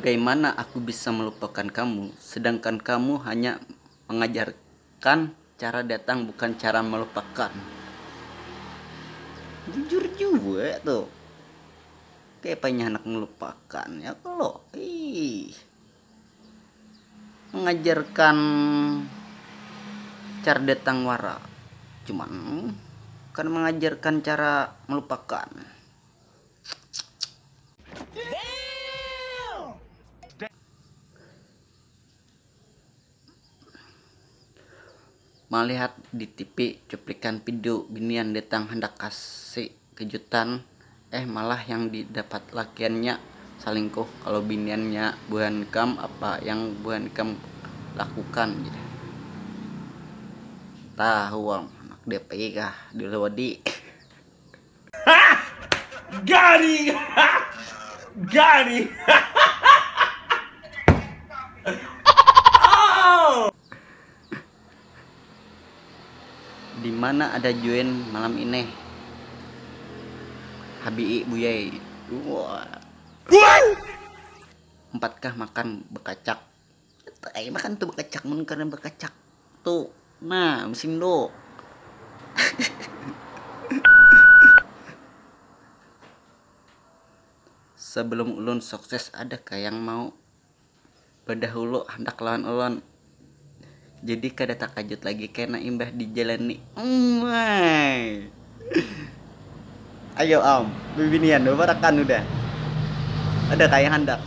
Bagaimana aku bisa melupakan kamu, sedangkan kamu hanya mengajarkan cara datang bukan cara melupakan. Jujur juga tuh. Kayak pengen anak melupakan ya kalau ih mengajarkan cara datang wara cuman kan mengajarkan cara melupakan melihat di TV cuplikan video binian datang hendak kasih kejutan eh malah yang didapat lakiannya salingkuh kalau biniannya buhan kam apa yang buhan kam lakukan gitu. tahu anak DPI kah di lewadi Gari! Gari! mana ada join malam ini Habi Buyai wow. empat kah makan bekacak Ayo eh, makan tuh bekacak mun karena bekacak tuh nah mesin do sebelum ulun sukses ada kayak yang mau bedah berdahulu hendak lawan ulun jadi kada takajut lagi kena imbah dijalani umai ayo am bibinian udah rekan udah ada kaya handak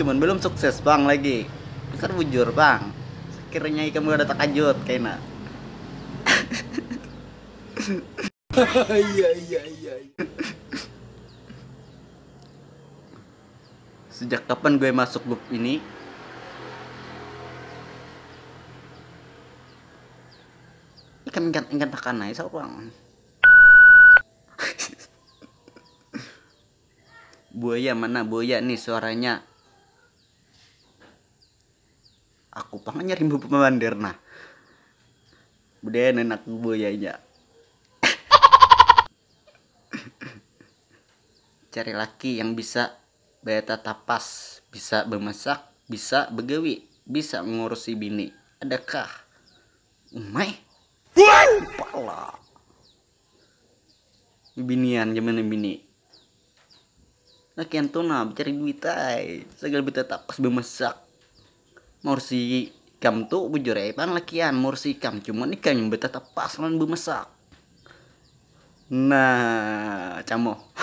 cuman belum sukses bang lagi besar bujur bang sekiranya kamu ada takajut kena iya, iya iya iya sejak kapan gue masuk grup ini kan ingat-ingat tekan naik seorang buaya mana buaya nih suaranya aku pengen nyari buku pemandir nah budaya enak buayanya cari laki yang bisa beta tapas bisa memasak, bisa begawi bisa mengurusi bini adakah umai Wah, pala. Binian zaman bini. lakian kento na cari duit ay. Segala tak tapas bemasak. Morsi kam tu bujur ay pan lakian morsi kam cuma ni kan yang tak tapas lan bemasak. Nah, camo.